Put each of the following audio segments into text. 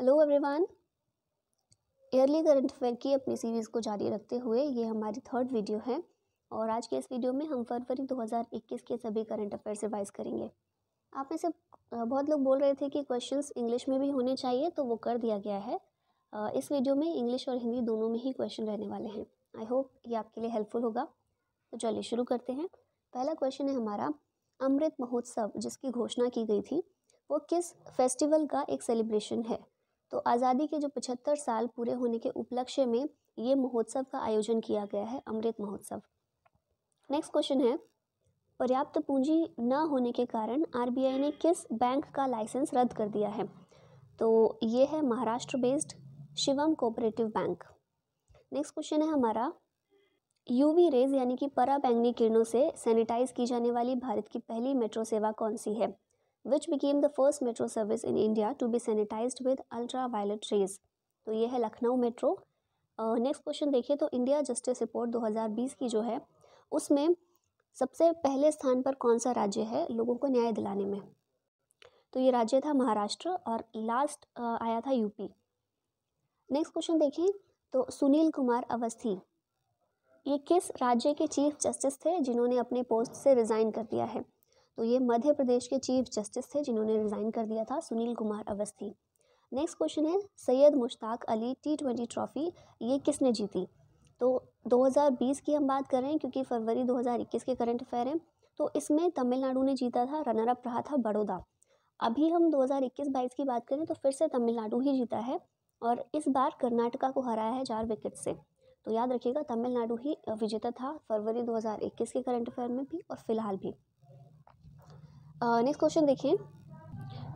hello everyone early current affair की अपनी series को जारी रखते हुए ये हमारी थर्ड वीडियो है और आज के इस वीडियो में हम फरवरी 2021 के सभी करंट अफेयर्स रिवाइज करेंगे आप में से बहुत लोग बोल रहे थे कि क्वेश्चंस इंग्लिश में भी होने चाहिए तो वो कर दिया गया है इस वीडियो में इंग्लिश और हिंदी दोनों में ही क्वेश्चन रहने वाले हैं आई होप ये आपके लिए हेल्पफुल होगा तो चलिए शुरू करते हैं पहला क्वेश्चन है हमारा अमृत महोत्सव जिसकी घोषणा की गई थी वो किस फेस्टिवल का एक सेलिब्रेशन है तो आज़ादी के जो पचहत्तर साल पूरे होने के उपलक्ष्य में ये महोत्सव का आयोजन किया गया है अमृत महोत्सव नेक्स्ट क्वेश्चन है पर्याप्त पूंजी न होने के कारण आरबीआई ने किस बैंक का लाइसेंस रद्द कर दिया है तो ये है Maharashtra based Shivam cooperative bank next question है हमारा यूवी रेज यानी कि पराबैंगनी किरणों से सैनिटाइज की जाने वाली भारत की पहली मेट्रो सेवा कौन सी है became the first metro service in India to be be with ultra ultraviolet rays तो ये है लखनऊ मेट्रो नेक्स्ट क्वेश्चन देखिए तो इंडिया जस्टिस रिपोर्ट 2020 की जो है उसमें सबसे पहले स्थान पर कौन सा राज्य है लोगों को न्याय दिलाने में तो ये राज्य था महाराष्ट्र और लास्ट आया था यूपी नेक्स्ट क्वेश्चन देखें तो सुनील कुमार अवस्थी ये किस राज्य के चीफ जस्टिस थे जिन्होंने अपने पोस्ट से रिज़ाइन कर दिया है तो ये मध्य प्रदेश के चीफ जस्टिस थे जिन्होंने रिज़ाइन कर दिया था सुनील कुमार अवस्थी नेक्स्ट क्वेश्चन है Syed Mushtaq Ali T twenty trophy ये किसने जीती तो 2020 की हम बात कर रहे हैं क्योंकि फरवरी 2021 के करंट अफेयर हैं तो इसमें तमिलनाडु ने जीता था रनर अप रहा था बड़ौदा अभी हम 2021-22 की बात करें तो फिर से तमिलनाडु ही जीता है और इस बार कर्नाटका को हराया है चार विकेट से तो याद रखिएगा तमिलनाडु ही विजेता था फरवरी 2021 के करंट अफेयर में भी और फिलहाल भी नेक्स्ट क्वेश्चन देखिए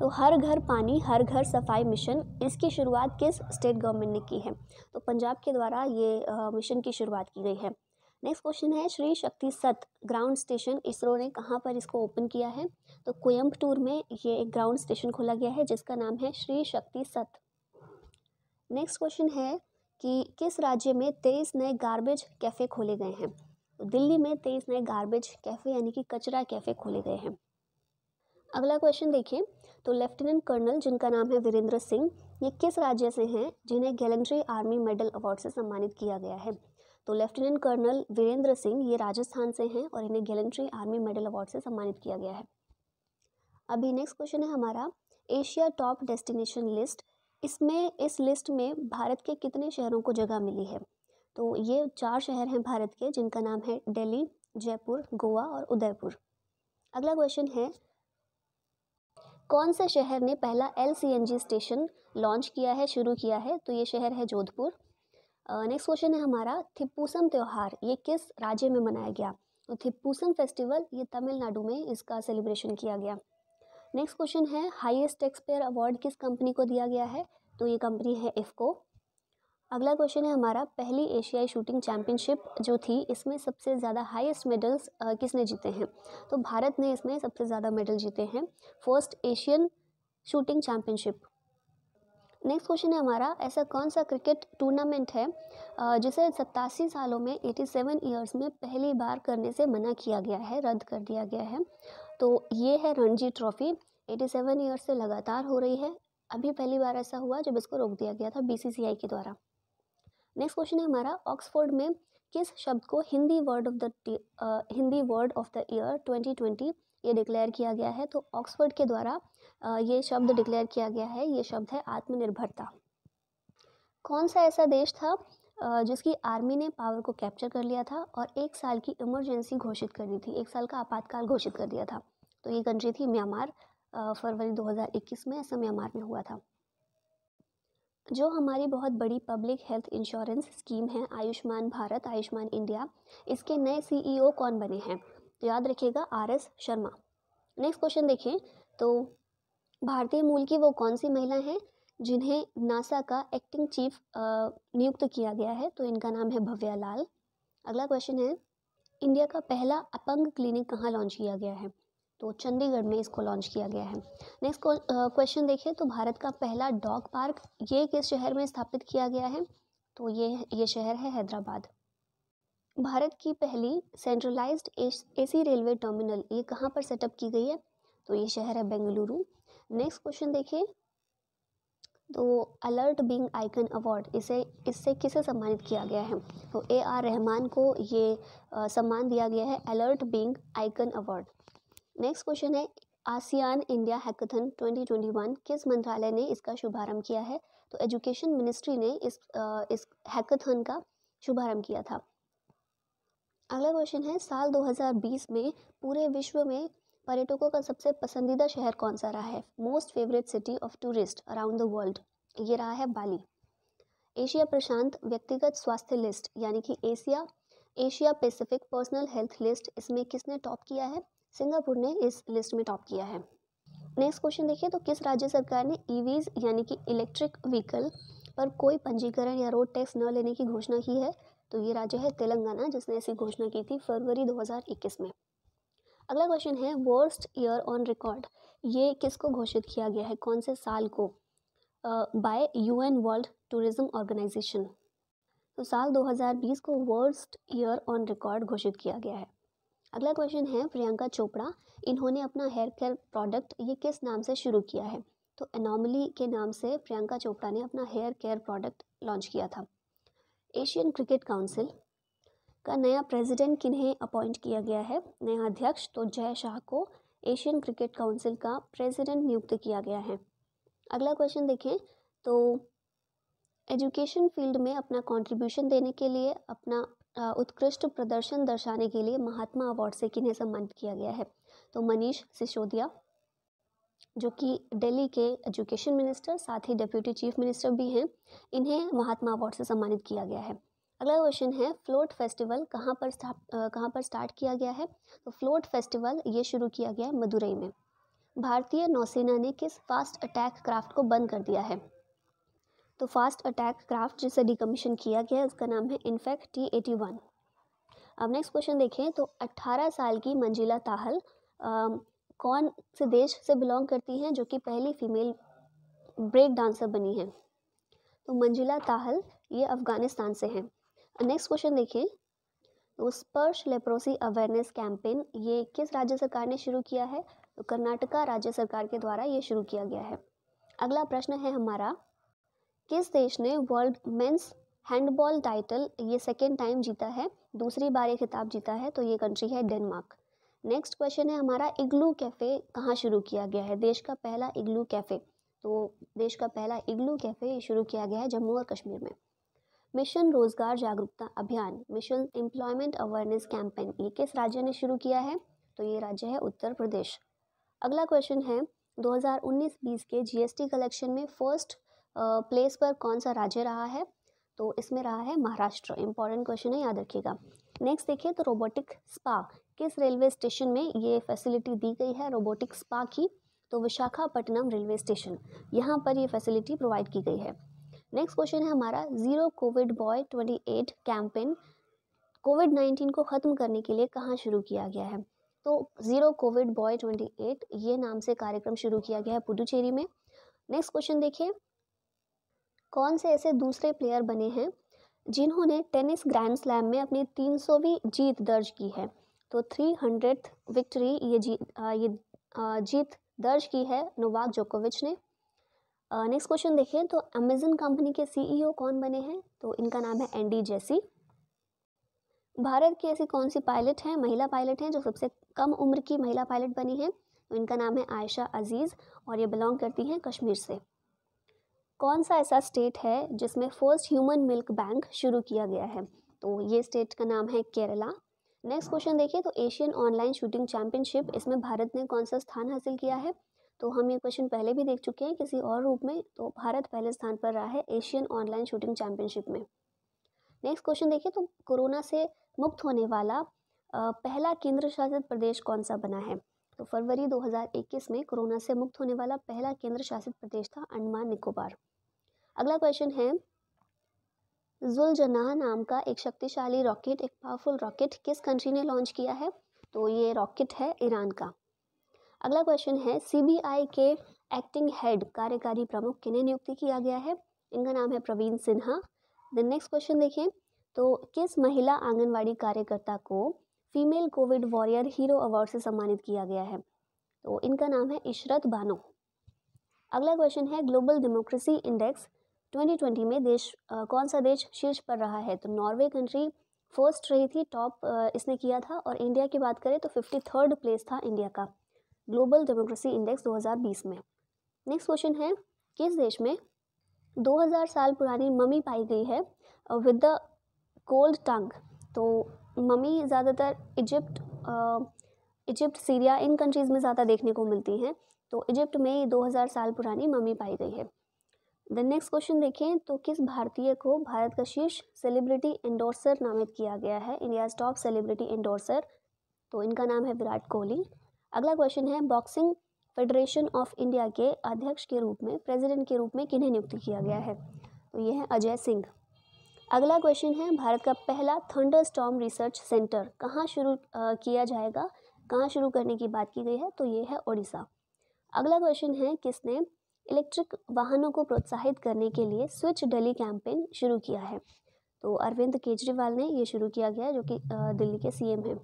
तो हर घर पानी हर घर सफाई मिशन इसकी शुरुआत किस स्टेट गवर्नमेंट ने की है तो पंजाब के द्वारा ये आ, मिशन की शुरुआत की गई है नेक्स्ट क्वेश्चन है श्री शक्ति सत ग्राउंड स्टेशन इसरो ने कहाँ पर इसको ओपन किया है तो कोयम्बटूर में ये एक ग्राउंड स्टेशन खोला गया है जिसका नाम है श्री शक्ति सत नेक्स्ट क्वेश्चन है कि किस राज्य में तेईस नए गार्बेज कैफ़े खोले गए हैं तो दिल्ली में तेईस नए गार्बेज कैफ़े यानी कि कचरा कैफ़े खोले गए हैं अगला क्वेश्चन देखें तो लेफ्टिनेंट कर्नल जिनका नाम है वीरेंद्र सिंह ये किस राज्य से हैं जिन्हें गैलेंट्री आर्मी मेडल अवार्ड से सम्मानित किया गया है तो लेफ्टिनेंट कर्नल वीरेंद्र सिंह ये राजस्थान से हैं और इन्हें गैलेंट्री आर्मी मेडल अवार्ड से सम्मानित किया गया है अभी नेक्स्ट क्वेश्चन है हमारा एशिया टॉप डेस्टिनेशन लिस्ट इसमें इस लिस्ट में भारत के कितने शहरों को जगह मिली है तो ये चार शहर हैं भारत के जिनका नाम है दिल्ली जयपुर गोवा और उदयपुर अगला क्वेश्चन है कौन से शहर ने पहला एल स्टेशन लॉन्च किया है शुरू किया है तो ये शहर है जोधपुर नेक्स्ट क्वेश्चन है हमारा थिप्पूसम त्यौहार ये किस राज्य में मनाया गया तो थिप्पूसम फेस्टिवल ये तमिलनाडु में इसका सेलिब्रेशन किया गया नेक्स्ट क्वेश्चन है हाईएस्ट टेक्सपेयर अवार्ड किस कंपनी को दिया गया है तो ये कंपनी है इफ़को अगला क्वेश्चन है हमारा पहली एशियाई शूटिंग चैंपियनशिप जो थी इसमें सबसे ज़्यादा हाईएस्ट मेडल्स किसने जीते हैं तो भारत ने इसमें सबसे ज़्यादा मेडल जीते हैं first Asian shooting championship next question है हमारा ऐसा कौन सा क्रिकेट टूर्नामेंट है जिसे सत्तासी सालों में 87 सेवन ईयर्स में पहली बार करने से मना किया गया है रद्द कर दिया गया है तो ये है रणजी ट्रॉफी 87 सेवन ईयर्स से लगातार हो रही है अभी पहली बार ऐसा हुआ जब इसको रोक दिया गया था बीसीसीआई के द्वारा नेक्स्ट क्वेश्चन है हमारा ऑक्सफोर्ड में किस शब्द को Hindi word of the Hindi word of the year 2020 ये डिक्लेयर किया गया है तो ऑक्सफोर्ड के द्वारा ये शब्द डिक्लेयर किया गया है ये शब्द है आत्मनिर्भरता कौन सा ऐसा देश था जिसकी आर्मी ने पावर को कैप्चर कर लिया था और एक साल की इमरजेंसी घोषित कर दी थी एक साल का आपातकाल घोषित कर दिया था तो ये कंट्री थी म्यांमार फरवरी 2021 में ऐसा म्यांमार में हुआ था जो हमारी बहुत बड़ी पब्लिक हेल्थ इंश्योरेंस स्कीम है आयुष्मान भारत आयुष्मान इंडिया इसके नए सीईओ e कौन बने हैं तो याद रखिएगा R S Sharma next question देखें तो भारतीय मूल की वो कौन सी महिला हैं जिन्हें नासा का एक्टिंग चीफ नियुक्त किया गया है तो इनका नाम है भव्या लाल अगला क्वेश्चन है इंडिया का पहला अपंग क्लिनिक कहाँ लॉन्च किया गया है तो चंडीगढ़ में इसको लॉन्च किया गया है नेक्स्ट क्वेश्चन देखिए तो भारत का पहला डॉग पार्क ये किस शहर में स्थापित किया गया है तो ये ये शहर है हैदराबाद भारत की पहली सेंट्रलाइज्ड एसी रेलवे टर्मिनल ये कहाँ पर सेटअप की गई है तो ये शहर है बेंगलुरु नेक्स्ट क्वेश्चन देखिए तो अलर्ट बिंग आइकन अवार्ड इसे इससे किसे सम्मानित किया गया है तो ए आर रहमान को ये सम्मान दिया गया है alert being icon award next question है आसियान इंडिया हैकथन 2021 किस मंत्रालय ने इसका शुभारंभ किया है तो एजुकेशन मिनिस्ट्री ने इस आ, इस हैकथन का शुभारंभ किया था अगला क्वेश्चन है साल 2020 में पूरे विश्व में पर्यटकों का सबसे पसंदीदा शहर कौन सा रहा है most favourite city of tourist around the world ये रहा है बाली एशिया प्रशांत व्यक्तिगत स्वास्थ्य लिस्ट यानी कि Asia Asia Pacific personal health list इसमें किसने टॉप किया है सिंगापुर ने इस लिस्ट में टॉप किया है नेक्स्ट क्वेश्चन देखिए तो किस राज्य सरकार ने ईवीज यानी कि इलेक्ट्रिक व्हीकल पर कोई पंजीकरण या रोड टैक्स न लेने की घोषणा की है तो ये राज्य है तेलंगाना जिसने ऐसी घोषणा की थी फरवरी 2021 में अगला क्वेश्चन है वर्स्ट ईयर ऑन रिकॉर्ड ये किसको घोषित किया गया है कौन से साल को by UN world tourism organisation तो साल 2020 को वर्स्ट ईयर ऑन रिकॉर्ड घोषित किया गया है अगला क्वेश्चन है प्रियंका चोपड़ा इन्होंने अपना हेयर केयर प्रोडक्ट ये किस नाम से शुरू किया है तो एनॉमली के नाम से प्रियंका चोपड़ा ने अपना हेयर केयर प्रोडक्ट लॉन्च किया था एशियन क्रिकेट काउंसिल का नया प्रेसिडेंट किन्हें अपॉइंट किया गया है नया अध्यक्ष तो जय शाह को एशियन क्रिकेट काउंसिल का प्रेसिडेंट नियुक्त किया गया है अगला क्वेश्चन देखें तो एजुकेशन फील्ड में अपना कंट्रीब्यूशन देने के लिए अपना उत्कृष्ट प्रदर्शन दर्शाने के लिए महात्मा अवार्ड से किन्हें सम्मानित किया गया है तो मनीष सिसोदिया जो कि दिल्ली के एजुकेशन मिनिस्टर साथ ही डिप्यूटी चीफ मिनिस्टर भी हैं इन्हें महात्मा अवार्ड से सम्मानित किया गया है अगला क्वेश्चन है फ्लोट फेस्टिवल कहाँ पर कहाँ पर स्टार्ट किया गया है तो फ्लोट फेस्टिवल ये शुरू किया गया है मदुरई में भारतीय नौसेना ने किस फास्ट अटैक क्राफ्ट को बंद कर दिया है तो फास्ट अटैक क्राफ्ट जिसे डिकमीशन किया गया उसका नाम है इनफैक्ट टी एटी वन अब नेक्स्ट क्वेश्चन देखें तो अट्ठारह साल की मंजिला ताहल आ, कौन से देश से बिलोंग करती हैं जो कि पहली फीमेल ब्रेक डांसर बनी है तो मंजिला ताहल ये अफ़गानिस्तान से हैं नेक्स्ट क्वेश्चन देखें तो स्पर्श लेप्रोसी अवेयरनेस कैंपेन ये किस राज्य सरकार ने शुरू किया है तो कर्नाटका राज्य सरकार के द्वारा ये शुरू किया गया है अगला प्रश्न है हमारा किस देश ने वर्ल्ड मेंस हैंडबॉल टाइटल ये सेकेंड टाइम जीता है दूसरी बार ये खिताब जीता है तो ये कंट्री है डेनमार्क नेक्स्ट क्वेश्चन है हमारा इग्लू कैफ़े कहाँ शुरू किया गया है देश का पहला इग्लू कैफ़े तो देश का पहला इग्लू कैफ़े शुरू किया गया है जम्मू और कश्मीर में मिशन रोजगार जागरूकता अभियान मिशन एम्प्लॉयमेंट अवेयरनेस कैंपेन ये किस राज्य ने शुरू किया है तो ये राज्य है उत्तर प्रदेश अगला क्वेश्चन है 2019-20 के जीएसटी कलेक्शन में फर्स्ट प्लेस पर कौन सा राज्य रहा है तो इसमें रहा है महाराष्ट्र इंपॉर्टेंट क्वेश्चन है याद रखिएगा नेक्स्ट देखिए तो रोबोटिक स्पा किस रेलवे स्टेशन में ये फैसिलिटी दी गई है रोबोटिक स्पा की तो विशाखापट्टनम रेलवे स्टेशन यहाँ पर ये फैसिलिटी प्रोवाइड की गई है नेक्स्ट क्वेश्चन है हमारा zero covid by twenty eight campaign covid nineteen को ख़त्म करने के लिए कहाँ शुरू किया गया है तो zero covid by twenty eight ये नाम से कार्यक्रम शुरू किया गया है पुडुचेरी में नेक्स्ट क्वेश्चन देखिए कौन से ऐसे दूसरे प्लेयर बने हैं जिन्होंने टेनिस ग्रैंड स्लैम में अपनी तीन सौवीं जीत दर्ज की है तो थ्री हंड्रेड विक्ट्री ये जीत ये जीत दर्ज की है नोवाक जोकोविच ने नेक्स्ट क्वेश्चन देखें तो अमेजन कंपनी के सीईओ e कौन बने हैं तो इनका नाम है एंडी जेसी भारत की ऐसी कौन सी पायलट हैं महिला पायलट हैं जो सबसे कम उम्र की महिला पायलट बनी है तो इनका नाम है आयशा अजीज़ और ये बिलोंग करती हैं कश्मीर से कौन सा ऐसा स्टेट है जिसमें फर्स्ट ह्यूमन मिल्क बैंक शुरू किया गया है तो ये स्टेट का नाम है केरला नेक्स्ट क्वेश्चन देखिए तो एशियन ऑनलाइन शूटिंग चैंपियनशिप इसमें भारत ने कौन सा स्थान हासिल किया है तो हम ये क्वेश्चन पहले भी देख चुके हैं किसी और रूप में तो भारत पहले स्थान पर रहा है एशियन ऑनलाइन शूटिंग चैंपियनशिप में नेक्स्ट क्वेश्चन देखिए तो कोरोना से मुक्त होने वाला पहला केंद्र शासित प्रदेश कौन सा बना है तो फरवरी 2021 में कोरोना से मुक्त होने वाला पहला केंद्र शासित प्रदेश था अंडमान निकोबार अगला क्वेश्चन है जुलजनाह नाम का एक शक्तिशाली रॉकेट एक पावरफुल रॉकेट किस कंट्री ने लॉन्च किया है तो ये रॉकेट है ईरान का अगला क्वेश्चन है सीबीआई के एक्टिंग हेड कार्यकारी प्रमुख किन्हें नियुक्ति किया गया है इनका नाम है Praveen Sinha then next question देखें तो किस महिला आंगनवाड़ी कार्यकर्ता को female covid warrior hero award से सम्मानित किया गया है तो इनका नाम है इशरत बानो अगला क्वेश्चन है ग्लोबल डेमोक्रेसी इंडेक्स 2020 में देश आ, कौन सा देश शीर्ष पर रहा है तो नॉर्वे कंट्री फर्स्ट रही थी टॉप इसने किया था और इंडिया की बात करें तो फिफ्टी थर्ड प्लेस था इंडिया का ग्लोबल डेमोक्रेसी इंडेक्स 2020 में नेक्स्ट क्वेश्चन है किस देश में 2000 साल पुरानी मम्मी पाई गई है विद द कोल्ड टंग तो मम्मी ज़्यादातर इजिप्ट इजिप्ट सीरिया इन कंट्रीज़ में ज़्यादा देखने को मिलती हैं तो इजिप्ट में 2000 साल पुरानी मम्मी पाई गई है द नेक्स्ट क्वेश्चन देखें तो किस भारतीय को भारत का शीर्ष सेलिब्रिटी एंडोर्सर नामित किया गया है इंडियाज टॉप सेलिब्रिटी एंडोर्सर तो इनका नाम है विराट कोहली अगला क्वेश्चन है बॉक्सिंग फेडरेशन ऑफ इंडिया के अध्यक्ष के रूप में प्रेसिडेंट के रूप में किन्हें नियुक्त किया गया है तो ये है अजय सिंह अगला क्वेश्चन है भारत का पहला थंडर स्टॉम रिसर्च सेंटर कहाँ शुरू किया जाएगा कहाँ शुरू करने की बात की गई है तो ये है ओडिशा अगला क्वेश्चन है किसने इलेक्ट्रिक वाहनों को प्रोत्साहित करने के लिए स्विच डेली कैंपेन शुरू किया है तो अरविंद केजरीवाल ने ये शुरू किया गया जो कि दिल्ली के सीएम हैं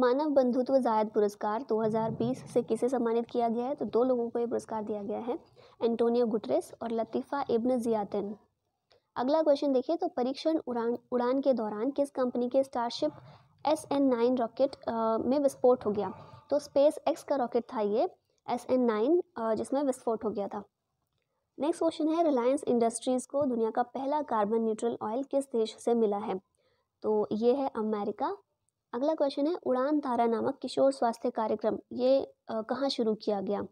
मानव बंधुत्व जायद पुरस्कार 2020 से किसे सम्मानित किया गया है तो दो लोगों को ये पुरस्कार दिया गया है एंटोनियो गुटरेस और लतीफ़ा इब्न जियातन अगला क्वेश्चन देखिए तो परीक्षण उड़ान उड़ान के दौरान किस कंपनी के Starship S N nine rocket में विस्फोट हो गया तो स्पेस एक्स का रॉकेट था ये एस एन नाइन जिसमें विस्फोट हो गया था नेक्स्ट क्वेश्चन है रिलायंस इंडस्ट्रीज़ को दुनिया का पहला कार्बन न्यूट्रल ऑयल किस देश से मिला है तो ये है अमेरिका अगला क्वेश्चन है उड़ान तारा नामक किशोर स्वास्थ्य कार्यक्रम ये uh, कहाँ शुरू किया गया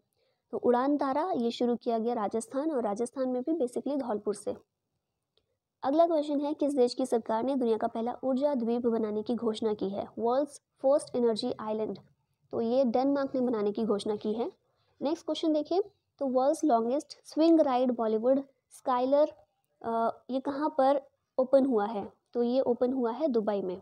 तो उड़ान तारा ये शुरू किया गया राजस्थान और राजस्थान में भी बेसिकली धौलपुर से अगला क्वेश्चन है किस देश की सरकार ने दुनिया का पहला ऊर्जा द्वीप बनाने की घोषणा की है वर्ल्ड्स फर्स्ट एनर्जी आइलैंड तो ये डेनमार्क ने बनाने की घोषणा की है नेक्स्ट क्वेश्चन देखिए तो world longest swing ride Bollywood skyler ये कहाँ पर ओपन हुआ है तो ये ओपन हुआ है दुबई में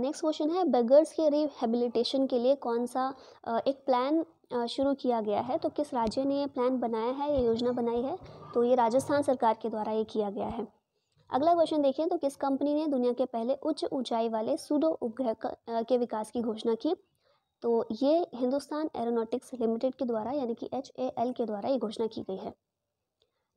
नेक्स्ट क्वेश्चन है बेगर्स के रिहेबिलिटेशन के लिए कौन सा uh, एक प्लान uh, शुरू किया गया है तो किस राज्य ने ये प्लान बनाया है ये योजना बनाई है तो ये राजस्थान सरकार के द्वारा ये किया गया है अगला क्वेश्चन देखें तो किस कंपनी ने दुनिया के पहले उच्च ऊंचाई वाले सूडो उपग्रह के विकास की घोषणा की तो ये हिंदुस्तान एरोनॉटिक्स लिमिटेड के द्वारा यानी कि एच ए एल के द्वारा ये घोषणा की गई है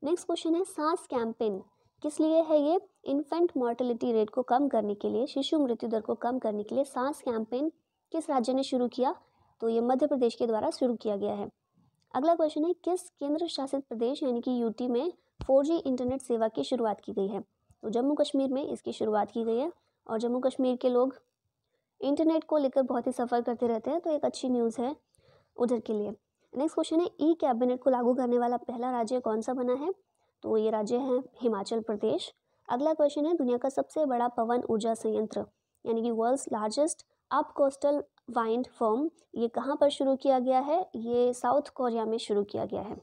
नेक्स्ट क्वेश्चन है सांस कैंपेन किस लिए है ये इन्फेंट मॉर्टेलिटी रेट को कम करने के लिए शिशु मृत्यु दर को कम करने के लिए सांस कैंपेन किस राज्य ने शुरू किया तो ये मध्य प्रदेश के द्वारा शुरू किया गया है अगला क्वेश्चन है किस केंद्र शासित प्रदेश यानी कि यूटी में 4G इंटरनेट सेवा की शुरुआत की गई है तो जम्मू कश्मीर में इसकी शुरुआत की गई है और जम्मू कश्मीर के लोग इंटरनेट को लेकर बहुत ही सफ़र करते रहते हैं तो एक अच्छी न्यूज़ है उधर के लिए नेक्स्ट क्वेश्चन है ई कैबिनेट को लागू करने वाला पहला राज्य कौन सा बना है तो ये राज्य है हिमाचल प्रदेश अगला क्वेश्चन है दुनिया का सबसे बड़ा पवन ऊर्जा संयंत्र यानी कि world's largest up coastal wind farm ये कहाँ पर शुरू किया गया है ये साउथ कोरिया में शुरू किया गया है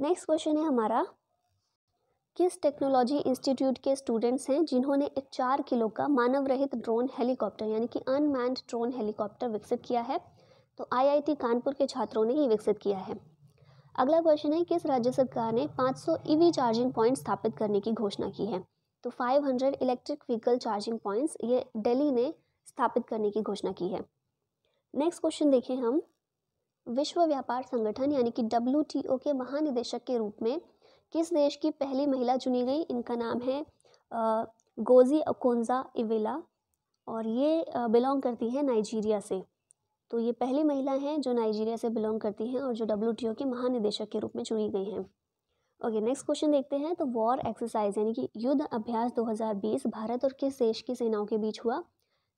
नेक्स्ट क्वेश्चन है हमारा किस टेक्नोलॉजी इंस्टीट्यूट के स्टूडेंट्स हैं जिन्होंने एक चार किलो का मानव रहित ड्रोन हेलीकॉप्टर यानी कि अनमैन्ड ड्रोन हेलीकॉप्टर विकसित किया है तो आईआईटी कानपुर के छात्रों ने ही विकसित किया है अगला क्वेश्चन है किस राज्य सरकार ने 500 ईवी चार्जिंग पॉइंट स्थापित करने की घोषणा की है तो 500 इलेक्ट्रिक व्हीकल चार्जिंग पॉइंट्स ये दिल्ली ने स्थापित करने की घोषणा की है नेक्स्ट क्वेश्चन देखें हम विश्व व्यापार संगठन यानी कि डब्ल्यू के महानिदेशक के रूप में किस देश की पहली महिला चुनी गई इनका नाम है गोजी अकोन्जा इवेला और ये बिलोंग करती है नाइजीरिया से तो ये पहली महिला हैं जो नाइजीरिया से बिलोंग करती हैं और जो डब्ल्यू के महानिदेशक के रूप में चुनी गई हैं ओके नेक्स्ट क्वेश्चन देखते हैं तो वॉर एक्सरसाइज यानी कि युद्ध अभ्यास 2020 भारत और किस देश की सेनाओं के बीच हुआ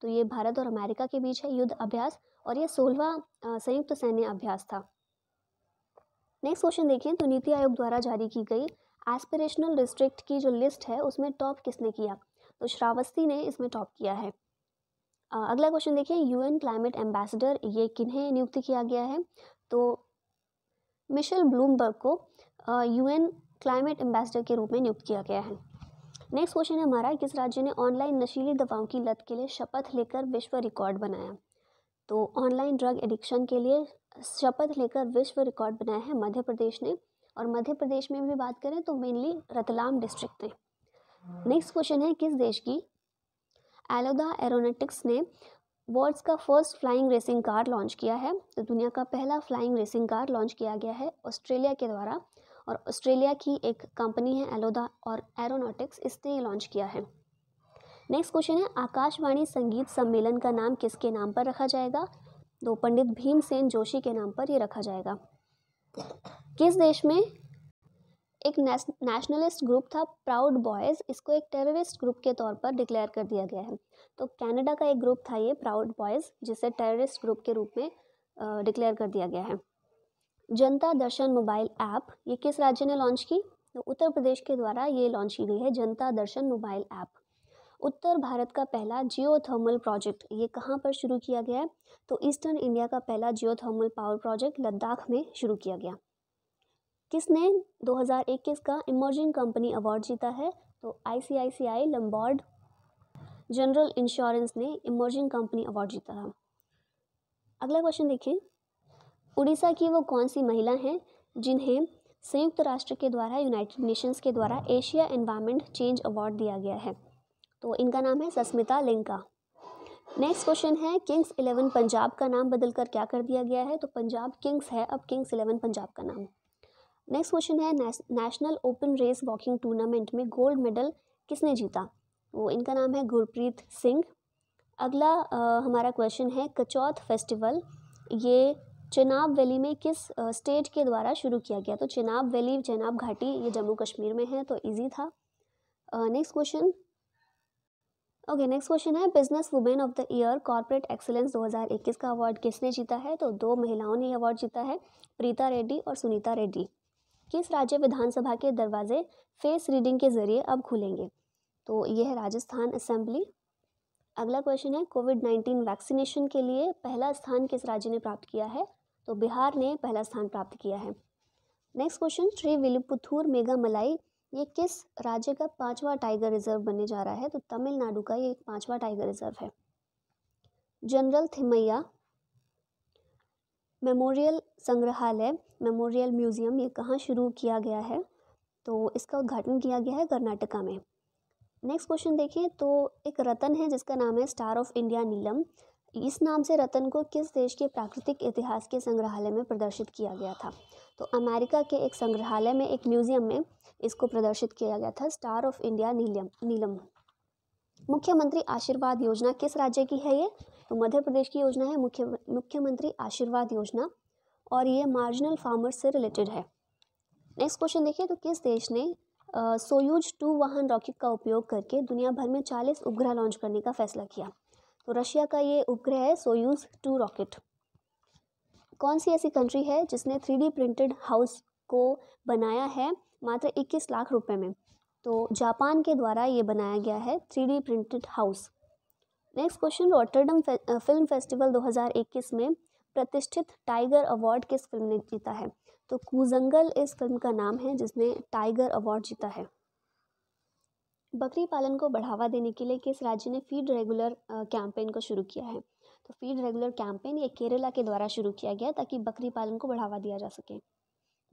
तो ये भारत और अमेरिका के बीच है युद्ध अभ्यास और ये सोलवा संयुक्त सैन्य अभ्यास था नेक्स्ट क्वेश्चन देखें तो नीति आयोग द्वारा जारी की गई एस्पिरेशनल डिस्ट्रिक्ट की जो लिस्ट है उसमें टॉप किसने किया तो श्रावस्ती ने इसमें टॉप किया है आ, अगला क्वेश्चन देखिए यूएन क्लाइमेट एम्बेसडर ये किन्हें नियुक्त किया गया है तो मिशेल ब्लूमबर्ग को यूएन क्लाइमेट एम्बेसडर के रूप में नियुक्त किया गया है नेक्स्ट क्वेश्चन है हमारा किस राज्य ने ऑनलाइन नशीली दवाओं की लत के लिए शपथ लेकर विश्व रिकॉर्ड बनाया तो ऑनलाइन ड्रग एडिक्शन के लिए शपथ लेकर विश्व रिकॉर्ड बनाया है मध्य प्रदेश ने और मध्य प्रदेश में भी बात करें तो मेनली रतलाम डिस्ट्रिक्ट ने नेक्स्ट क्वेश्चन है किस देश की एलोदा एरोनेटिक्स ने वर्ल्ड्स का first flying racing car launch किया है तो दुनिया का पहला फ्लाइंग रेसिंग कार लॉन्च किया गया है ऑस्ट्रेलिया के द्वारा और ऑस्ट्रेलिया की एक कंपनी है एलोदा और एरोनॉटिक्स इसने लॉन्च किया है नेक्स्ट क्वेश्चन है आकाशवाणी संगीत सम्मेलन का नाम किसके नाम पर रखा जाएगा दो तो पंडित भीमसेन जोशी के नाम पर ये रखा जाएगा किस देश में एक नेशनलिस्ट ग्रुप था प्राउड बॉयज़ इसको एक टेररिस्ट ग्रुप के तौर पर डिक्लेयर कर दिया गया है तो कनाडा का एक ग्रुप था ये प्राउड बॉयज़ जिसे टेररिस्ट ग्रुप के रूप में डिक्लेयर कर दिया गया है जनता दर्शन मोबाइल ऐप ये किस राज्य ने लॉन्च की तो उत्तर प्रदेश के द्वारा ये लॉन्च की गई है जनता दर्शन मोबाइल ऐप उत्तर भारत का पहला जियोथर्मल प्रोजेक्ट ये कहाँ पर शुरू किया गया है तो ईस्टर्न इंडिया का पहला जियोथर्मल पावर प्रोजेक्ट लद्दाख में शुरू किया गया किसने 2021 का इमर्जिंग कंपनी अवार्ड जीता है तो आईसीआईसीआई लम्बॉर्ड जनरल इंश्योरेंस ने इमर्जिंग कंपनी अवार्ड जीता था अगला क्वेश्चन देखिए उड़ीसा की वो कौन सी महिला हैं जिन्हें संयुक्त राष्ट्र के द्वारा यूनाइटेड नेशंस के द्वारा एशिया एनवायरमेंट चेंज अवार्ड दिया गया है तो इनका नाम है सस्मिता लिंका नेक्स्ट क्वेश्चन है किंग्स इलेवन पंजाब का नाम बदल कर क्या कर दिया गया है तो पंजाब किंग्स है अब किंग्स इलेवन पंजाब का नाम नेक्स्ट क्वेश्चन है national open race walking tournament में गोल्ड मेडल किसने जीता वो तो इनका नाम है गुरप्रीत सिंह अगला आ, हमारा क्वेश्चन है कचौथ फेस्टिवल ये चेनाब वैली में किस स्टेट के द्वारा शुरू किया गया तो चेनाब वैली चेनाब घाटी ये जम्मू कश्मीर में है तो इजी था next question okay next question है business women of the year corporate excellence 2021 का अवार्ड किसने जीता है तो दो महिलाओं ने यह अवार्ड जीता है प्रीता रेड्डी और सुनीता रेड्डी किस राज्य विधानसभा के दरवाजे फेस रीडिंग के जरिए अब खुलेंगे तो ये है राजस्थान असेंबली अगला क्वेश्चन है कोविड नाइन्टीन वैक्सीनेशन के लिए पहला स्थान किस राज्य ने प्राप्त किया है तो बिहार ने पहला स्थान प्राप्त किया है नेक्स्ट क्वेश्चन श्री विलुपुथुर मलाई ये किस राज्य का पांचवा टाइगर रिजर्व बनने जा रहा है तो तमिलनाडु का ये पांचवा टाइगर रिजर्व है जनरल थिमैया मेमोरियल संग्रहालय मेमोरियल म्यूज़ियम ये कहाँ शुरू किया गया है तो इसका उद्घाटन किया गया है कर्नाटका में नेक्स्ट क्वेश्चन देखें तो एक रतन है जिसका नाम है स्टार ऑफ इंडिया नीलम इस नाम से रतन को किस देश के प्राकृतिक इतिहास के संग्रहालय में प्रदर्शित किया गया था तो अमेरिका के एक संग्रहालय में एक म्यूज़ियम में इसको प्रदर्शित किया गया था स्टार ऑफ इंडिया नीलम नीलम मुख्यमंत्री आशीर्वाद योजना किस राज्य की है ये तो मध्य प्रदेश की योजना है मुख्य मुख्यमंत्री आशीर्वाद योजना और ये मार्जिनल फार्मर्स से रिलेटेड है नेक्स्ट क्वेश्चन देखिए तो किस देश ने सोयूज टू वाहन रॉकेट का उपयोग करके दुनिया भर में चालीस उपग्रह लॉन्च करने का फैसला किया तो रशिया का ये उपग्रह है सोयूज टू रॉकेट कौन सी ऐसी कंट्री है जिसने थ्री प्रिंटेड हाउस को बनाया है मात्र इक्कीस लाख रुपये में तो जापान के द्वारा ये बनाया गया है three printed house next question Rotterdam film festival 2021 में प्रतिष्ठित टाइगर अवार्ड किस फिल्म ने जीता है तो कूजंगल इस फिल्म का नाम है जिसने टाइगर अवार्ड जीता है बकरी पालन को बढ़ावा देने के लिए किस राज्य ने फीड रेगुलर कैंपेन को शुरू किया है तो फीड रेगुलर कैंपेन ये केरला के द्वारा शुरू किया गया ताकि बकरी पालन को बढ़ावा दिया जा सके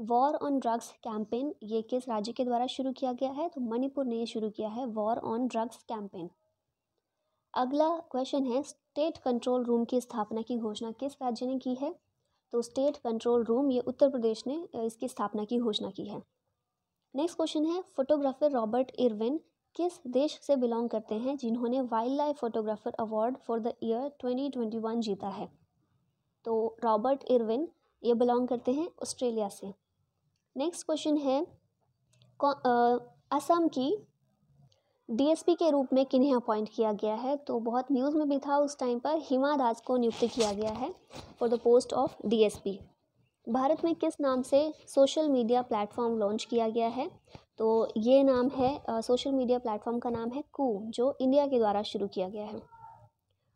वॉर ऑन ड्रग्स कैंपेन ये किस राज्य के द्वारा शुरू किया गया है तो मणिपुर ने ये शुरू किया है वॉर ऑन ड्रग्स कैंपेन अगला क्वेश्चन है स्टेट कंट्रोल रूम की स्थापना की घोषणा किस राज्य ने की है तो स्टेट कंट्रोल रूम ये उत्तर प्रदेश ने इसकी स्थापना की घोषणा की है नेक्स्ट क्वेश्चन है फोटोग्राफर रॉबर्ट इरविन किस देश से बिलोंग करते हैं जिन्होंने wild life photographer award for the year 2021 जीता है तो रॉबर्ट इरविन ये बिलोंग करते हैं ऑस्ट्रेलिया से नेक्स्ट क्वेश्चन है असम की डीएसपी के रूप में किन्हें अपॉइंट किया गया है तो बहुत न्यूज़ में भी था उस टाइम पर हिमा दास को नियुक्त किया गया है for the post of D भारत में किस नाम से सोशल मीडिया प्लेटफॉर्म लॉन्च किया गया है तो ये नाम है सोशल मीडिया प्लेटफॉर्म का नाम है कू जो इंडिया के द्वारा शुरू किया गया है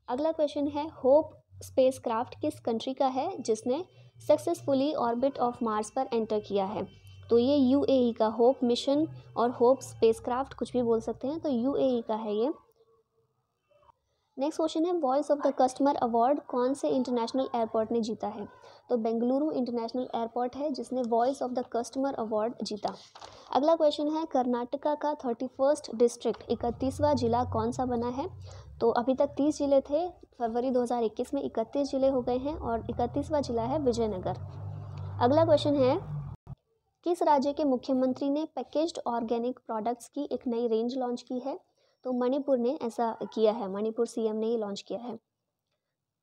अगला क्वेश्चन है होप स्पेस क्राफ्ट किस कंट्री का है जिसने सक्सेसफुली ऑर्बिट ऑफ मार्स पर एंटर किया है तो ये यूएई e का होप मिशन और होप स्पेसक्राफ्ट कुछ भी बोल सकते हैं तो यूएई e का है ये नेक्स्ट क्वेश्चन है voice of the customer award कौन से इंटरनेशनल एयरपोर्ट ने जीता है तो बेंगलुरु इंटरनेशनल एयरपोर्ट है जिसने voice of the customer award जीता अगला क्वेश्चन है कर्नाटका का थर्टी फर्स्ट डिस्ट्रिक्ट इकतीसवा जिला कौन सा बना है तो अभी तक तीस जिले थे फरवरी 2021 में इकतीस जिले हो गए हैं और इकतीसवा जिला है विजयनगर अगला क्वेश्चन है किस राज्य के मुख्यमंत्री ने पैकेज्ड ऑर्गेनिक प्रोडक्ट्स की एक नई रेंज लॉन्च की है तो मणिपुर ने ऐसा किया है मणिपुर सीएम ने ये लॉन्च किया है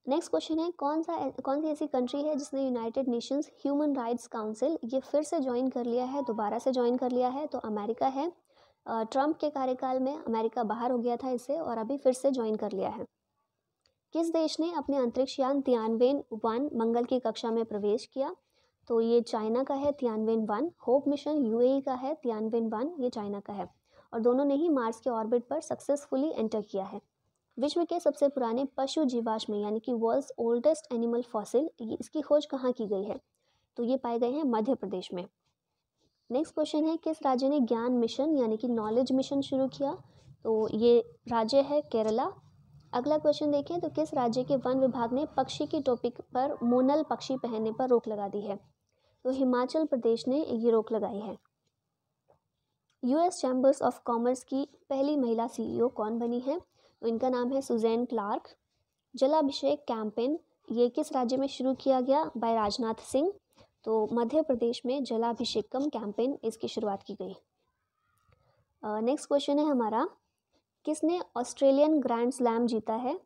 नेक्स्ट क्वेश्चन है कौन सा कौन सी ऐसी कंट्री है जिसने United Nations human rights council ये फिर से ज्वाइन कर लिया है दोबारा से ज्वाइन कर लिया है तो अमेरिका है ट्रंप के कार्यकाल में अमेरिका बाहर हो गया था इससे और अभी फिर से ज्वाइन कर लिया है किस देश ने अपने अंतरिक्ष यान तियानवेन वन मंगल की कक्षा में प्रवेश किया तो ये चाइना का है Tianwen one hope mission UAE का है तियानवेन वन ये चाइना का है और दोनों ने ही मार्स के ऑर्बिट पर सक्सेसफुली एंटर किया है विश्व के सबसे पुराने पशु जीवाश्म यानी कि वर्ल्ड्स ओल्डेस्ट एनिमल फॉसिल इसकी खोज कहाँ की गई है तो ये पाए गए हैं मध्य प्रदेश में नेक्स्ट क्वेश्चन है किस राज्य ने ज्ञान मिशन यानी कि नॉलेज मिशन शुरू किया तो ये राज्य है केरला अगला क्वेश्चन देखें तो किस राज्य के वन विभाग ने पक्षी की टॉपिक पर मोनल पक्षी पहनने पर रोक लगा दी है तो हिमाचल प्रदेश ने ये रोक लगाई है यूएस चैम्बर्स ऑफ कॉमर्स की पहली महिला सीईओ e कौन बनी है तो इनका नाम है सुजैन क्लार्क जलाभिषेक कैंपेन ये किस राज्य में शुरू किया गया बाय राजनाथ सिंह तो मध्य प्रदेश में जलाभिषेकम कैंपेन इसकी शुरुआत की गई नेक्स्ट uh, क्वेश्चन है हमारा किसने ऑस्ट्रेलियन ग्रैंड स्लैम जीता है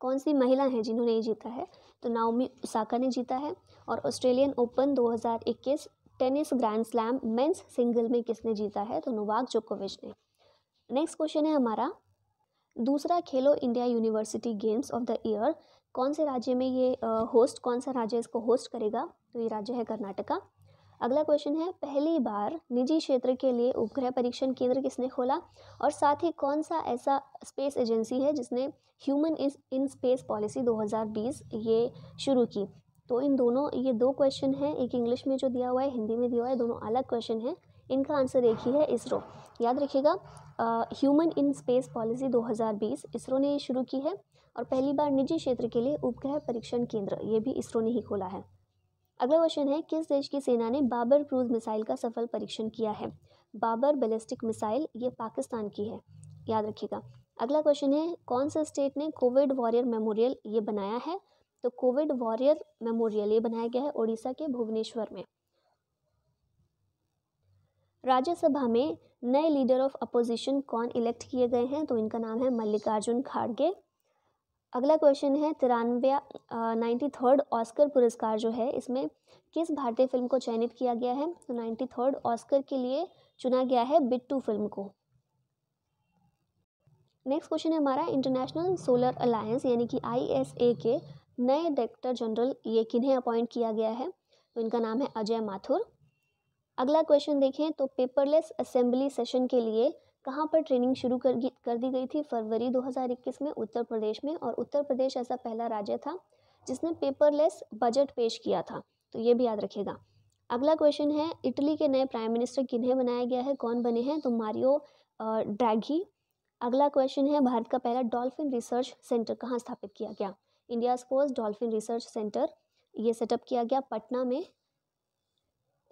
कौन सी महिला हैं जिन्होंने ये जीता है तो नाओमी उसाका ने जीता है और Australian open 2021 tennis grand slam men's single में किसने जीता है तो नोवाक जोकोविच ने नेक्स्ट क्वेश्चन है हमारा दूसरा Khelo India university games of the year कौन से राज्य में ये होस्ट कौन सा राज्य इसको होस्ट करेगा तो ये राज्य है कर्नाटका अगला क्वेश्चन है पहली बार निजी क्षेत्र के लिए उपग्रह परीक्षण केंद्र किसने खोला और साथ ही कौन सा ऐसा स्पेस एजेंसी है जिसने ह्यूमन इन स्पेस पॉलिसी 2020 ये शुरू की तो इन दोनों ये दो क्वेश्चन हैं एक इंग्लिश में जो दिया हुआ है हिंदी में दिया हुआ है दोनों अलग क्वेश्चन हैं इनका आंसर एक ही है इसरो याद रखिएगा human in space policy 2020 ISRO ने शुरू की है और पहली बार निजी क्षेत्र के लिए उपग्रह परीक्षण केंद्र ये भी इसरो ने ही खोला है अगला क्वेश्चन है किस देश की सेना ने बाबर क्रूज मिसाइल का सफल परीक्षण किया है बाबर बैलिस्टिक मिसाइल ये पाकिस्तान की है याद रखिएगा अगला क्वेश्चन है कौन सा स्टेट ने कोविड वॉरियर मेमोरियल ये बनाया है तो कोविड वॉरियर मेमोरियल ये बनाया गया है ओडिशा के भुवनेश्वर में राज्यसभा में नए लीडर ऑफ अपोजिशन कौन इलेक्ट किए गए हैं तो इनका नाम है मल्लिकार्जुन खाड़गे अगला क्वेश्चन है तिरानवे नाइन्टी थर्ड ऑस्कर पुरस्कार जो है इसमें किस भारतीय फिल्म को चयनित किया गया है तो नाइन्टी थर्ड ऑस्कर के लिए चुना गया है बिट्टू फिल्म को नेक्स्ट क्वेश्चन है हमारा इंटरनेशनल सोलर अलायंस यानी कि आई के नए डायरेक्टर जनरल ये किन्हें अपॉइंट किया गया है तो इनका नाम है अजय माथुर अगला क्वेश्चन देखें तो पेपरलेस असेंबली सेशन के लिए कहाँ पर ट्रेनिंग शुरू कर कर दी गई थी फरवरी 2021 में उत्तर प्रदेश में और उत्तर प्रदेश ऐसा पहला राज्य था जिसने पेपरलेस बजट पेश किया था तो ये भी याद रखेगा अगला क्वेश्चन है इटली के नए प्राइम मिनिस्टर किन्हें बनाया गया है कौन बने हैं तो मारियो ड्रैगी अगला क्वेश्चन है भारत का पहला डॉल्फिन रिसर्च सेंटर कहाँ स्थापित किया गया India's first dolphin research centre ये सेटअप किया गया पटना में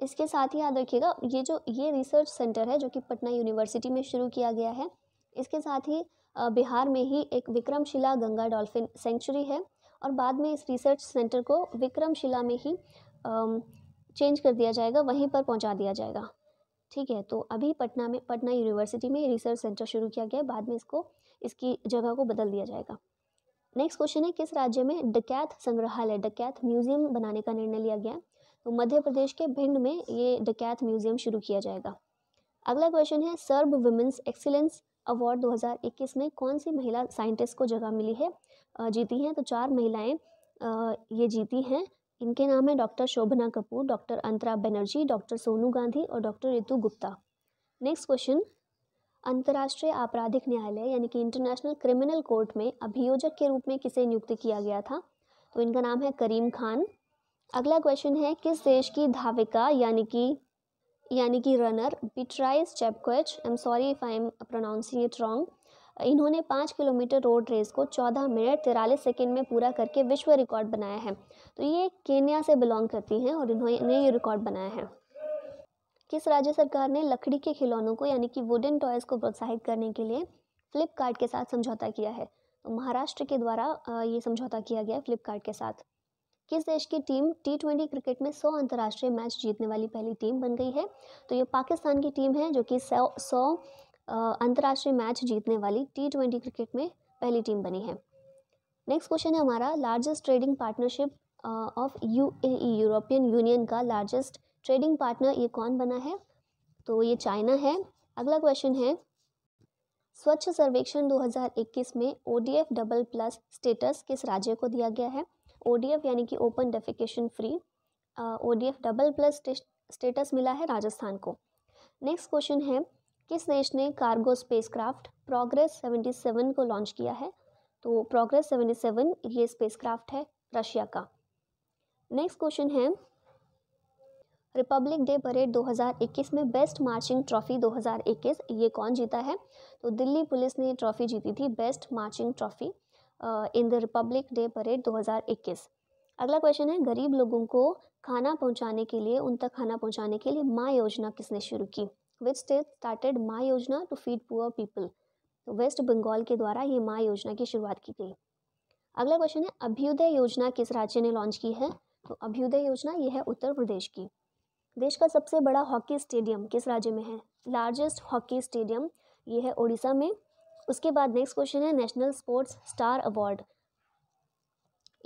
इसके साथ ही याद रखिएगा ये जो ये रिसर्च सेंटर है जो कि पटना यूनिवर्सिटी में शुरू किया गया है इसके साथ ही बिहार में ही एक विक्रमशिला गंगा डॉल्फिन सेंचुरी है और बाद में इस रिसर्च सेंटर को विक्रमशिला में ही चेंज कर दिया जाएगा वहीं पर पहुंचा दिया जाएगा ठीक है तो अभी पटना में पटना यूनिवर्सिटी में रिसर्च सेंटर शुरू किया गया है बाद में इसको इसकी जगह को बदल दिया जाएगा नेक्स्ट क्वेश्चन है किस राज्य में डकैत संग्रहालय डकैत म्यूजियम बनाने का निर्णय लिया गया तो मध्य प्रदेश के भिंड में ये डकैत म्यूजियम शुरू किया जाएगा अगला क्वेश्चन है सर्ब वुमेंस एक्सीलेंस अवार्ड 2021 में कौन सी महिला साइंटिस्ट को जगह मिली है जीती हैं तो चार महिलाएं ये जीती हैं इनके नाम है doctor Shobhana Kapoor doctor Antara Banerjee doctor Sonu Gandhi और doctor Ritu Gupta next question अंतर्राष्ट्रीय आपराधिक न्यायालय यानी कि इंटरनेशनल क्रिमिनल कोर्ट में अभियोजक के रूप में किसे नियुक्त किया गया था तो इनका नाम है करीम खान अगला क्वेश्चन है किस देश की धाविका यानी कि यानी कि runner Beatrice Chepkoech I am sorry if I am pronouncing it wrong इन्होंने पाँच किलोमीटर रोड रेस को चौदह मिनट तिरालीस सेकेंड में पूरा करके विश्व रिकॉर्ड बनाया है तो ये केन्या से बिलोंग करती हैं और इन्होंने ये रिकॉर्ड बनाया है किस राज्य सरकार ने लकड़ी के खिलौनों को यानी कि वुडन टॉयज़ को प्रोत्साहित करने के लिए फ्लिपकार्ट के साथ समझौता किया है तो महाराष्ट्र के द्वारा ये समझौता किया गया फ्लिपकार्ट के साथ किस देश की टीम टी ट्वेंटी क्रिकेट में सौ अंतर्राष्ट्रीय मैच जीतने वाली पहली टीम बन गई है तो ये पाकिस्तान की टीम है जो कि सौ सौ अंतर्राष्ट्रीय मैच जीतने वाली टी ट्वेंटी क्रिकेट में पहली टीम बनी है नेक्स्ट क्वेश्चन है हमारा largest trading partnership of EU European union का लार्जेस्ट ट्रेडिंग पार्टनर ये कौन बना है तो ये चाइना है अगला क्वेश्चन है स्वच्छ सर्वेक्षण 2021 में ओडीएफ डबल प्लस स्टेटस किस राज्य को दिया गया है ओडीएफ यानी कि open defecation free ODF double plus status मिला है राजस्थान को नेक्स्ट क्वेश्चन है किस देश ने cargo spacecraft progress seventy seven को लॉन्च किया है तो प्रोग्रेस सेवन ये स्पेसक्राफ्ट है रशिया का नेक्स्ट क्वेश्चन है रिपब्लिक डे परेड 2021 में बेस्ट मार्चिंग ट्रॉफी 2021 ये कौन जीता है तो दिल्ली पुलिस ने ट्रॉफी जीती थी best marching trophy in the Republic Day parade 2021 अगला क्वेश्चन है गरीब लोगों को खाना पहुंचाने के लिए उन तक खाना पहुंचाने के लिए माँ योजना किसने शुरू की which state started Maa Yojana to feed poor people तो वेस्ट बंगाल के द्वारा ये माँ योजना की शुरुआत की गई अगला क्वेश्चन है अभ्युदय योजना किस राज्य ने लॉन्च की है तो अभ्युदय योजना यह है उत्तर प्रदेश की देश का सबसे बड़ा हॉकी स्टेडियम किस राज्य में है लार्जेस्ट हॉकी स्टेडियम ये है उड़ीसा में उसके बाद नेक्स्ट क्वेश्चन है नेशनल स्पोर्ट्स स्टार अवार्ड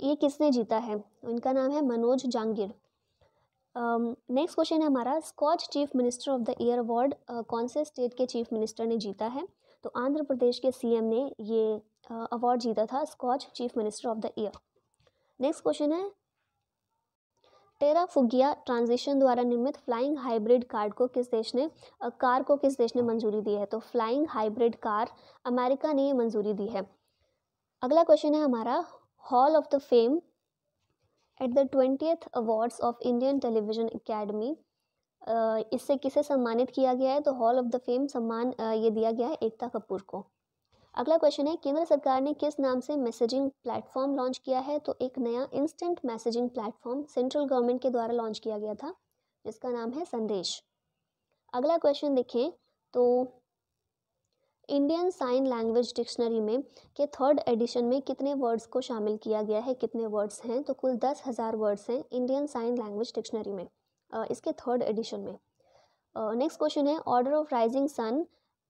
ये किसने जीता है उनका नाम है मनोज जांगिर नेक्स्ट क्वेश्चन है हमारा Skoch chief minister of the year award कौन से स्टेट के चीफ मिनिस्टर ने जीता है तो आंध्र प्रदेश के सीएम ने ये अवार्ड uh, जीता था Skoch chief minister of the year next question है टेरा फुगिया ट्रांजिशन द्वारा निर्मित फ्लाइंग हाइब्रिड कार को किस देश ने कार को किस देश ने मंजूरी दी है तो फ्लाइंग हाइब्रिड कार अमेरिका ने ये मंजूरी दी है अगला क्वेश्चन है हमारा hall of the fame at the twentieth awards of Indian television academy इससे किसे सम्मानित किया गया है तो हॉल ऑफ द फेम सम्मान ये दिया गया है एकता कपूर को अगला क्वेश्चन है केंद्र सरकार ने किस नाम से मैसेजिंग प्लेटफॉर्म लॉन्च किया है तो एक नया instant messaging platform central government के द्वारा लॉन्च किया गया था जिसका नाम है संदेश अगला क्वेश्चन देखें तो इंडियन साइन लैंग्वेज डिक्शनरी में के थर्ड एडिशन में कितने वर्ड्स को शामिल किया गया है कितने वर्ड्स हैं तो कुल दस हज़ार वर्ड्स हैं इंडियन साइन लैंग्वेज डिक्शनरी में इसके थर्ड एडिशन में नेक्स्ट क्वेश्चन है order of rising sun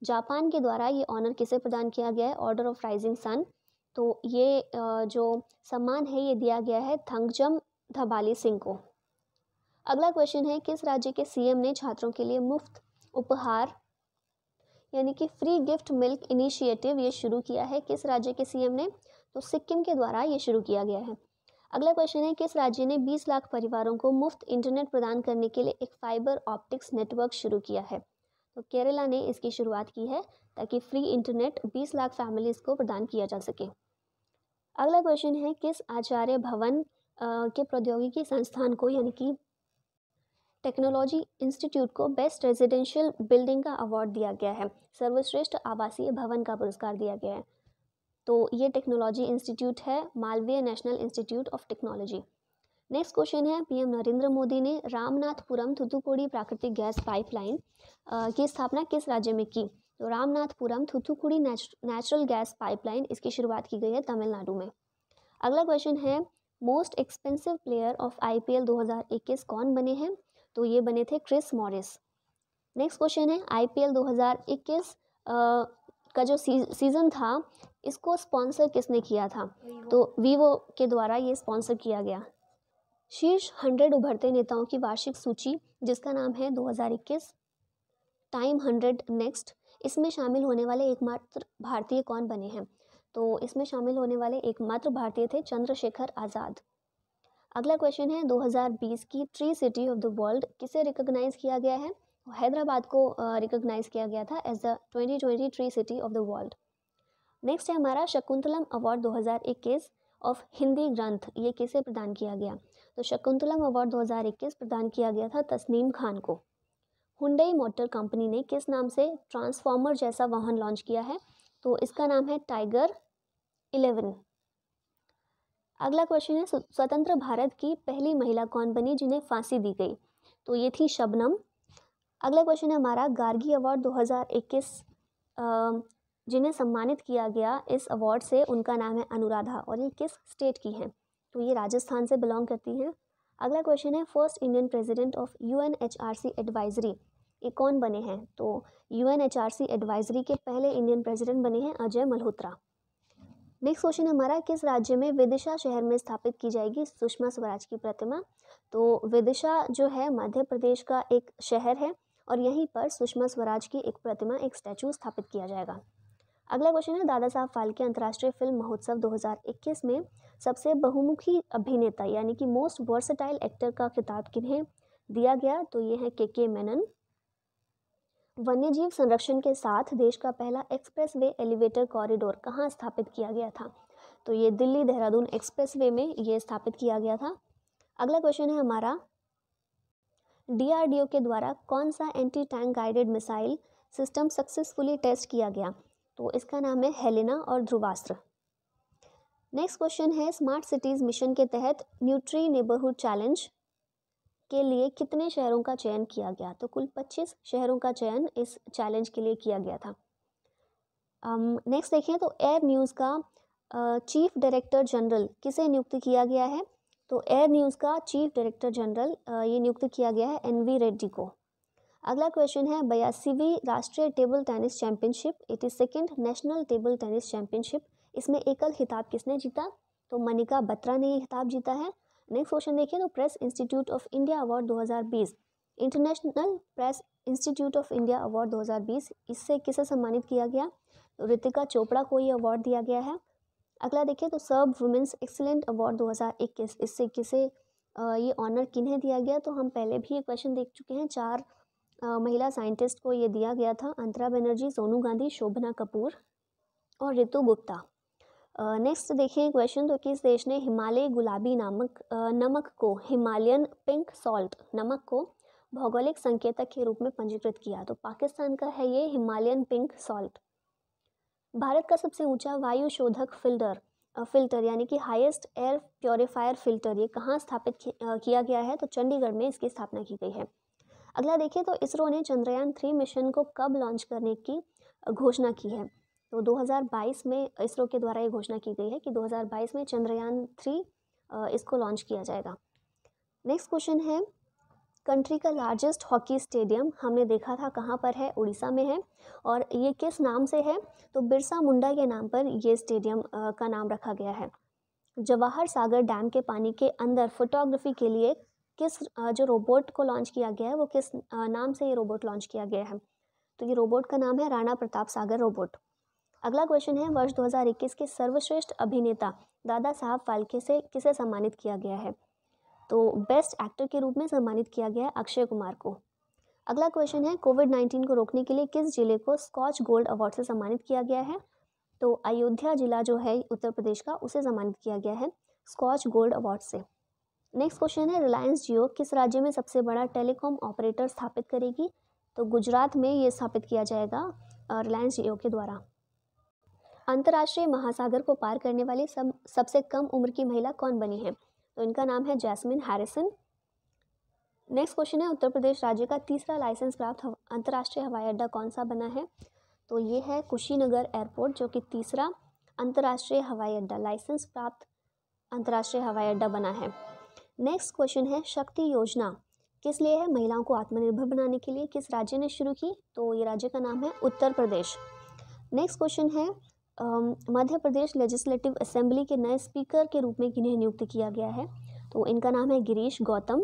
Japan के द्वारा ये ऑनर किसे प्रदान किया गया है ऑर्डर ऑफ राइजिंग सन तो ये जो सम्मान है ये दिया गया है थंगजम धबाली सिंह को अगला क्वेश्चन है किस राज्य के सीएम ने छात्रों के लिए मुफ्त उपहार यानी कि फ्री गिफ्ट मिल्क इनिशिएटिव ये शुरू किया है किस राज्य के सीएम ने तो सिक्किम के द्वारा ये शुरू किया गया है अगला क्वेश्चन है किस राज्य ने 20 लाख परिवारों को मुफ्त इंटरनेट प्रदान करने के लिए एक फाइबर ऑप्टिक्स नेटवर्क शुरू किया है तो केरला ने इसकी शुरुआत की है ताकि फ्री इंटरनेट 20 लाख फैमिलीज को प्रदान किया जा सके अगला क्वेश्चन है किस आचार्य भवन के प्रौद्योगिकी संस्थान को यानी कि टेक्नोलॉजी इंस्टीट्यूट को बेस्ट रेजिडेंशियल बिल्डिंग का अवार्ड दिया गया है सर्वश्रेष्ठ आवासीय भवन का पुरस्कार दिया गया है तो ये टेक्नोलॉजी इंस्टीट्यूट है Malaviya national institute of technology next question है पीएम नरेंद्र मोदी ने रामनाथपुरम थुथुकुड़ी प्राकृतिक गैस पाइपलाइन की स्थापना किस राज्य में की तो Ramanathapuram Thoothukudi natural gas pipeline इसकी शुरुआत की गई है तमिलनाडु में अगला क्वेश्चन है most expensive player of IPL 2021 कौन बने हैं तो ये बने थे क्रिस मॉरिस नेक्स्ट क्वेश्चन है आईपीएल 2021 का जो सीज़न था इसको स्पॉन्सर किसने किया था तो वीवो के द्वारा ये स्पॉन्सर किया गया शीर्ष हंड्रेड उभरते नेताओं की वार्षिक सूची जिसका नाम है 2021 टाइम हंड्रेड नेक्स्ट इसमें शामिल होने वाले एकमात्र भारतीय कौन बने हैं तो इसमें शामिल होने वाले एकमात्र भारतीय थे चंद्रशेखर आज़ाद अगला क्वेश्चन है 2020 की tree city of the world किसे रिकॉग्नाइज किया गया है हैदराबाद को रिकॉग्नाइज किया गया था as the twenty twenty tree city of the world next है हमारा शकुंतलम अवार्ड 2021 ऑफ हिंदी ग्रंथ ये किसे प्रदान किया गया तो शकुंतलम अवार्ड 2021 प्रदान किया गया था तस्नीम खान को हुंडई मोटर कंपनी ने किस नाम से ट्रांसफॉर्मर जैसा वाहन लॉन्च किया है तो इसका नाम है टाइगर इलेवन अगला क्वेश्चन है स्वतंत्र भारत की पहली महिला कौन बनी जिन्हें फांसी दी गई तो ये थी शबनम अगला क्वेश्चन है हमारा गार्गी अवार्ड 2021 जिन्हें सम्मानित किया गया इस अवार्ड से उनका नाम है अनुराधा और ये किस स्टेट की हैं तो ये राजस्थान से बिलोंग करती हैं अगला क्वेश्चन है first Indian president of U N H R C advisory ये कौन बने हैं तो U N H R C advisory के पहले इंडियन प्रेसिडेंट बने हैं अजय मल्होत्रा नेक्स्ट क्वेश्चन हमारा किस राज्य में विदिशा शहर में स्थापित की जाएगी सुषमा स्वराज की प्रतिमा तो विदिशा जो है मध्य प्रदेश का एक शहर है और यहीं पर सुषमा स्वराज की एक प्रतिमा एक स्टैचू स्थापित किया जाएगा अगला क्वेश्चन है दादा साहब फाल्के अंतर्राष्ट्रीय फिल्म महोत्सव 2021 में सबसे बहुमुखी अभिनेता यानी कि मोस्ट वर्सटाइल एक्टर का खिताब किन्हें दिया गया तो ये है के के मेनन वन्यजीव संरक्षण के साथ देश का पहला एक्सप्रेस वे एलिवेटर कॉरिडोर कहाँ स्थापित किया गया था तो ये दिल्ली देहरादून एक्सप्रेस वे में ये स्थापित किया गया था अगला क्वेश्चन है हमारा डीआरडीओ के द्वारा कौन सा anti tank guided missile system successfully test किया गया तो इसका नाम है हेलिना और ध्रुवास्त्र नेक्स्ट क्वेश्चन है स्मार्ट सिटीज़ मिशन के तहत न्यूट्री नेबरहुड चैलेंज के लिए कितने शहरों का चयन किया गया तो कुल 25 शहरों का चयन इस चैलेंज के लिए किया गया था नेक्स्ट um, देखें तो एयर न्यूज़ का चीफ डायरेक्टर जनरल किसे नियुक्त किया गया है तो एयर न्यूज़ का चीफ डायरेक्टर जनरल ये नियुक्त किया गया है एन वी रेड्डी को अगला क्वेश्चन है बयासीवीं राष्ट्रीय table tennis championship is second national table tennis championship इसमें एकल खिताब किसने जीता तो मनिका बत्रा ने ये खिताब जीता है नेक्स्ट क्वेश्चन देखिए तो press institute of India award 2020 international press institute of India award 2020 इससे किसे सम्मानित किया गया तो चोपड़ा को ये अवार्ड दिया गया है अगला देखिए तो सर्ब वुमेंस एक्सीलेंट अवार्ड 2021 इससे किसे ये ऑनर किन्हें दिया गया तो हम पहले भी ये क्वेश्चन देख चुके हैं चार महिला साइंटिस्ट को ये दिया गया था अंतरा बनर्जी सोनू गांधी शोभना कपूर और ऋतु गुप्ता नेक्स्ट देखें क्वेश्चन तो किस देश ने हिमालय गुलाबी नामक नमक को हिमालयन पिंक सॉल्ट नमक को भौगोलिक संकेतक के रूप में पंजीकृत किया तो पाकिस्तान का है ये हिमालयन पिंक सॉल्ट भारत का सबसे ऊंचा वायु शोधक फिल्टर फिल्टर यानी कि हाईएस्ट एयर प्योरीफायर फिल्टर ये कहाँ स्थापित किया गया है तो चंडीगढ़ में इसकी स्थापना की गई है अगला देखिए तो इसरो ने चंद्रयान थ्री मिशन को कब लॉन्च करने की घोषणा की है तो 2022 में इसरो के द्वारा ये घोषणा की गई है कि 2022 में चंद्रयान थ्री इसको लॉन्च किया जाएगा नेक्स्ट क्वेश्चन है कंट्री का लार्जेस्ट हॉकी स्टेडियम हमने देखा था कहाँ पर है उड़ीसा में है और ये किस नाम से है तो बिरसा मुंडा के नाम पर ये स्टेडियम का नाम रखा गया है जवाहर सागर डैम के पानी के अंदर फोटोग्राफी के लिए किस जो रोबोट को लॉन्च किया गया है वो किस नाम से ये रोबोट लॉन्च किया गया है तो ये रोबोट का नाम है राणा प्रताप सागर रोबोट अगला क्वेश्चन है वर्ष 2021 के सर्वश्रेष्ठ अभिनेता दादा साहब फाल्के से किसे सम्मानित किया गया है तो बेस्ट एक्टर के रूप में सम्मानित किया गया है अक्षय कुमार को अगला क्वेश्चन है कोविड नाइन्टीन को रोकने के लिए किस जिले को स्कॉच गोल्ड अवार्ड से सम्मानित किया गया है तो अयोध्या जिला जो है उत्तर प्रदेश का उसे सम्मानित किया गया है स्कॉच गोल्ड अवार्ड से नेक्स्ट क्वेश्चन है रिलायंस जियो किस राज्य में सबसे बड़ा टेलीकॉम ऑपरेटर स्थापित करेगी तो गुजरात में ये स्थापित किया जाएगा रिलायंस जियो के द्वारा अंतर्राष्ट्रीय महासागर को पार करने वाली सब सबसे कम उम्र की महिला कौन बनी है तो इनका नाम है जैस्मिन हैरिसन नेक्स्ट क्वेश्चन है उत्तर प्रदेश राज्य का तीसरा लाइसेंस प्राप्त अंतर्राष्ट्रीय हवाई अड्डा कौन सा बना है तो ये है कुशीनगर एयरपोर्ट जो कि तीसरा अंतर्राष्ट्रीय हवाई अड्डा लाइसेंस प्राप्त अंतर्राष्ट्रीय हवाई अड्डा बना है नेक्स्ट क्वेश्चन है शक्ति योजना किस लिए है महिलाओं को आत्मनिर्भर बनाने के लिए किस राज्य ने शुरू की तो ये राज्य का नाम है उत्तर प्रदेश नेक्स्ट क्वेश्चन है मध्य प्रदेश लेजिस्लेटिव असेंबली के नए स्पीकर के रूप में किन्हें नियुक्त किया गया है तो इनका नाम है गिरीश गौतम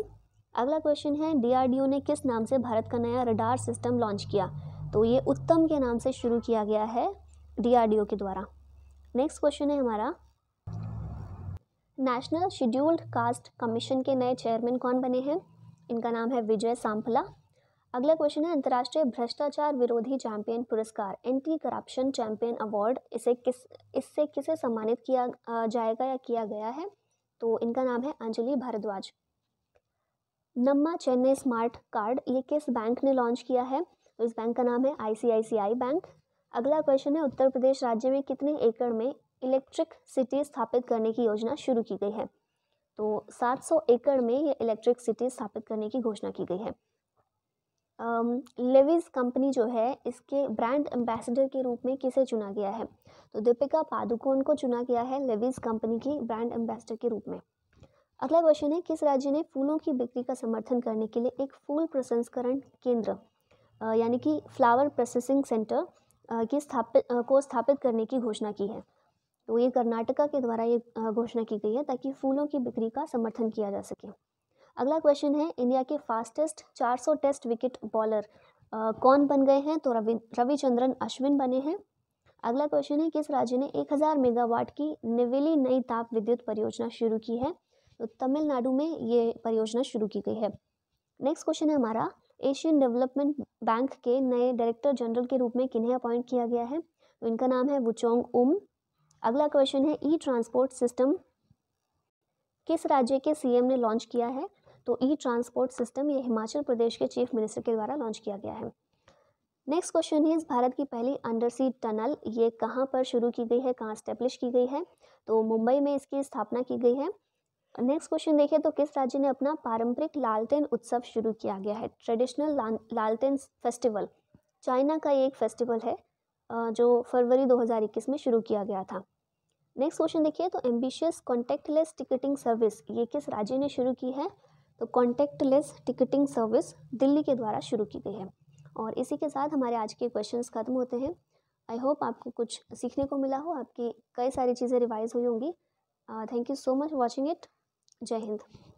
अगला क्वेश्चन है डीआरडीओ ने किस नाम से भारत का नया रडार सिस्टम लॉन्च किया तो ये उत्तम के नाम से शुरू किया गया है डीआरडीओ के द्वारा नेक्स्ट क्वेश्चन है हमारा नेशनल शेड्यूल्ड कास्ट कमीशन के नए चेयरमैन कौन बने हैं इनका नाम है विजय सांपला अगला क्वेश्चन है अंतर्राष्ट्रीय भ्रष्टाचार विरोधी चैंपियन पुरस्कार एंटी करप्शन चैंपियन अवार्ड इसे किस इससे किसे सम्मानित किया जाएगा या किया गया है तो इनका नाम है अंजलि भारद्वाज नम्मा चेन्नई स्मार्ट कार्ड ये किस बैंक ने लॉन्च किया है तो इस बैंक का नाम है आई बैंक अगला क्वेश्चन है उत्तर प्रदेश राज्य में कितने एकड़ में इलेक्ट्रिक सिटी स्थापित करने की योजना शुरू की गई है तो 700 एकड़ में ये इलेक्ट्रिक सिटी स्थापित करने की घोषणा की गई है लेविज कंपनी जो है इसके ब्रांड एम्बेसडर के रूप में किसे चुना गया है तो दीपिका पादुकोण को चुना गया है लेविज कंपनी की ब्रांड एम्बेसडर के रूप में अगला क्वेश्चन है किस राज्य ने फूलों की बिक्री का समर्थन करने के लिए एक फूल प्रसंस्करण केंद्र यानी कि फ्लावर प्रोसेसिंग सेंटर की स्थापित को स्थापित करने की घोषणा की है तो ये कर्नाटका के द्वारा ये घोषणा की गई है ताकि फूलों की बिक्री का समर्थन किया जा सके अगला क्वेश्चन है इंडिया के फास्टेस्ट 400 टेस्ट विकेट बॉलर कौन बन गए हैं तो रवि रविचंद्रन अश्विन बने हैं अगला क्वेश्चन है किस राज्य ने 1000 मेगावाट की निवेली नई ताप विद्युत परियोजना शुरू की है तो तमिलनाडु में ये परियोजना शुरू की गई है नेक्स्ट क्वेश्चन है हमारा एशियन डेवलपमेंट बैंक के नए डायरेक्टर जनरल के रूप में किन्हें अपॉइंट किया गया है तो इनका नाम है वुचोंग उम अगला क्वेश्चन है ई ट्रांसपोर्ट सिस्टम किस राज्य के सीएम ने लॉन्च किया है तो ई ट्रांसपोर्ट सिस्टम ये हिमाचल प्रदेश के चीफ मिनिस्टर के द्वारा लॉन्च किया गया है नेक्स्ट क्वेश्चन है भारत की पहली अंडरसी टनल ये कहाँ पर शुरू की गई है कहाँ स्टेब्लिश की गई है तो मुंबई में इसकी स्थापना की गई है नेक्स्ट क्वेश्चन देखिए तो किस राज्य ने अपना पारंपरिक लालटेन उत्सव शुरू किया गया है ट्रेडिशनल लालटेन फेस्टिवल चाइना का ये एक फेस्टिवल है जो फरवरी 2021 में शुरू किया गया था नेक्स्ट क्वेश्चन देखिए तो एम्बिशियस कॉन्टैक्टलेस टिकटिंग सर्विस ये किस राज्य ने शुरू की है तो कॉन्टैक्टलेस टिकटिंग सर्विस दिल्ली के द्वारा शुरू की गई है और इसी के साथ हमारे आज के क्वेश्चंस खत्म होते हैं आई होप आपको कुछ सीखने को मिला हो आपकी कई सारी चीज़ें रिवाइज हुई होंगी thank you so much watching it जय हिंद